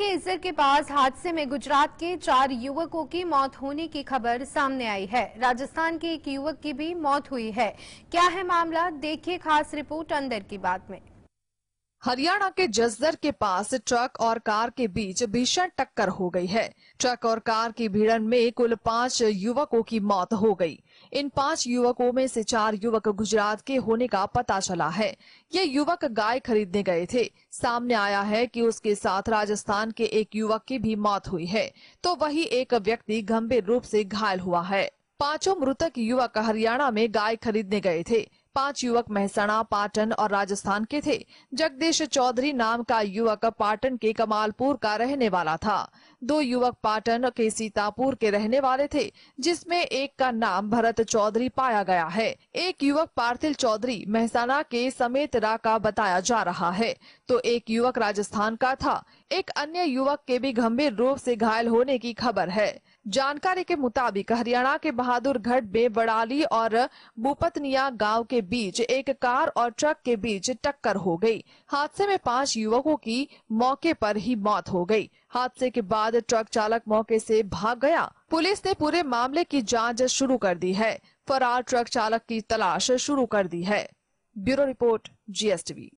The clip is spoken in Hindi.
के इजर के पास हादसे में गुजरात के चार युवकों की मौत होने की खबर सामने आई है राजस्थान के एक युवक की भी मौत हुई है क्या है मामला देखिए खास रिपोर्ट अंदर की बात में हरियाणा के जसदर के पास ट्रक और कार के बीच भीषण टक्कर हो गई है ट्रक और कार की भिड़न में कुल पांच युवकों की मौत हो गई इन पांच युवकों में से चार युवक गुजरात के होने का पता चला है ये युवक गाय खरीदने गए थे सामने आया है कि उसके साथ राजस्थान के एक युवक की भी मौत हुई है तो वही एक व्यक्ति गंभीर रूप से घायल हुआ है पांचों मृतक युवक हरियाणा में गाय खरीदने गए थे पांच युवक महसाणा पाटन और राजस्थान के थे जगदीश चौधरी नाम का युवक पाटन के कमालपुर का रहने वाला था दो युवक पाटन के सीतापुर के रहने वाले थे जिसमें एक का नाम भरत चौधरी पाया गया है एक युवक पार्थिल चौधरी महसाना के समेतरा का बताया जा रहा है तो एक युवक राजस्थान का था एक अन्य युवक के भी गंभीर रूप से घायल होने की खबर है जानकारी के मुताबिक हरियाणा के बहादुरगढ़ में बड़ाली और बुपतनिया गांव के बीच एक कार और ट्रक के बीच टक्कर हो गई हादसे में पांच युवकों की मौके पर ही मौत हो गई हादसे के बाद ट्रक चालक मौके से भाग गया पुलिस ने पूरे मामले की जांच शुरू कर दी है फरार ट्रक चालक की तलाश शुरू कर दी है ब्यूरो रिपोर्ट जी